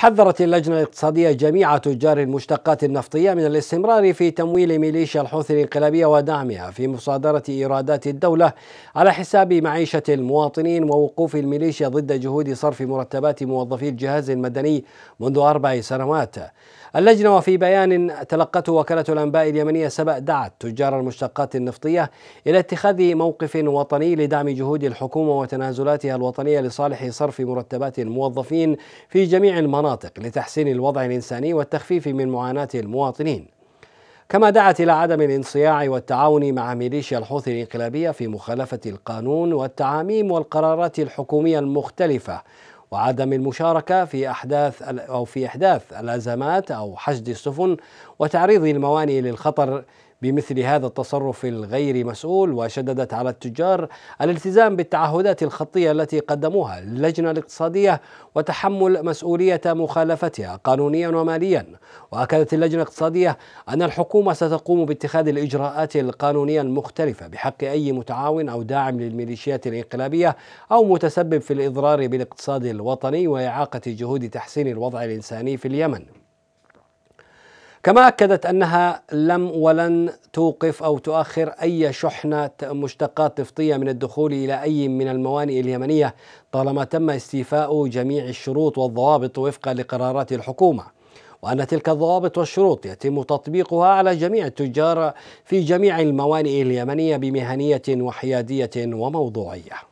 حذرت اللجنة الاقتصادية جميع تجار المشتقات النفطية من الاستمرار في تمويل ميليشيا الحوثي الانقلابية ودعمها في مصادرة إيرادات الدولة على حساب معيشة المواطنين ووقوف الميليشيا ضد جهود صرف مرتبات موظفي الجهاز المدني منذ أربع سنوات. اللجنة وفي بيان تلقته وكالة الأنباء اليمنية سبأ دعت تجار المشتقات النفطية إلى اتخاذ موقف وطني لدعم جهود الحكومة وتنازلاتها الوطنية لصالح صرف مرتبات الموظفين في جميع المناطق المناطق لتحسين الوضع الانساني والتخفيف من معاناه المواطنين. كما دعت الى عدم الانصياع والتعاون مع ميليشيا الحوثي الانقلابيه في مخالفه القانون والتعاميم والقرارات الحكوميه المختلفه وعدم المشاركه في احداث او في احداث الازمات او حشد السفن وتعريض الموانئ للخطر بمثل هذا التصرف الغير مسؤول وشددت على التجار الالتزام بالتعهدات الخطيه التي قدموها اللجنه الاقتصاديه وتحمل مسؤوليه مخالفتها قانونيا وماليا واكدت اللجنه الاقتصاديه ان الحكومه ستقوم باتخاذ الاجراءات القانونيه المختلفه بحق اي متعاون او داعم للميليشيات الانقلابيه او متسبب في الاضرار بالاقتصاد الوطني واعاقه جهود تحسين الوضع الانساني في اليمن كما أكدت أنها لم ولن توقف أو تؤخر أي شحنة مشتقات نفطية من الدخول إلى أي من الموانئ اليمنية طالما تم استيفاء جميع الشروط والضوابط وفقا لقرارات الحكومة وأن تلك الضوابط والشروط يتم تطبيقها على جميع التجار في جميع الموانئ اليمنية بمهنية وحيادية وموضوعية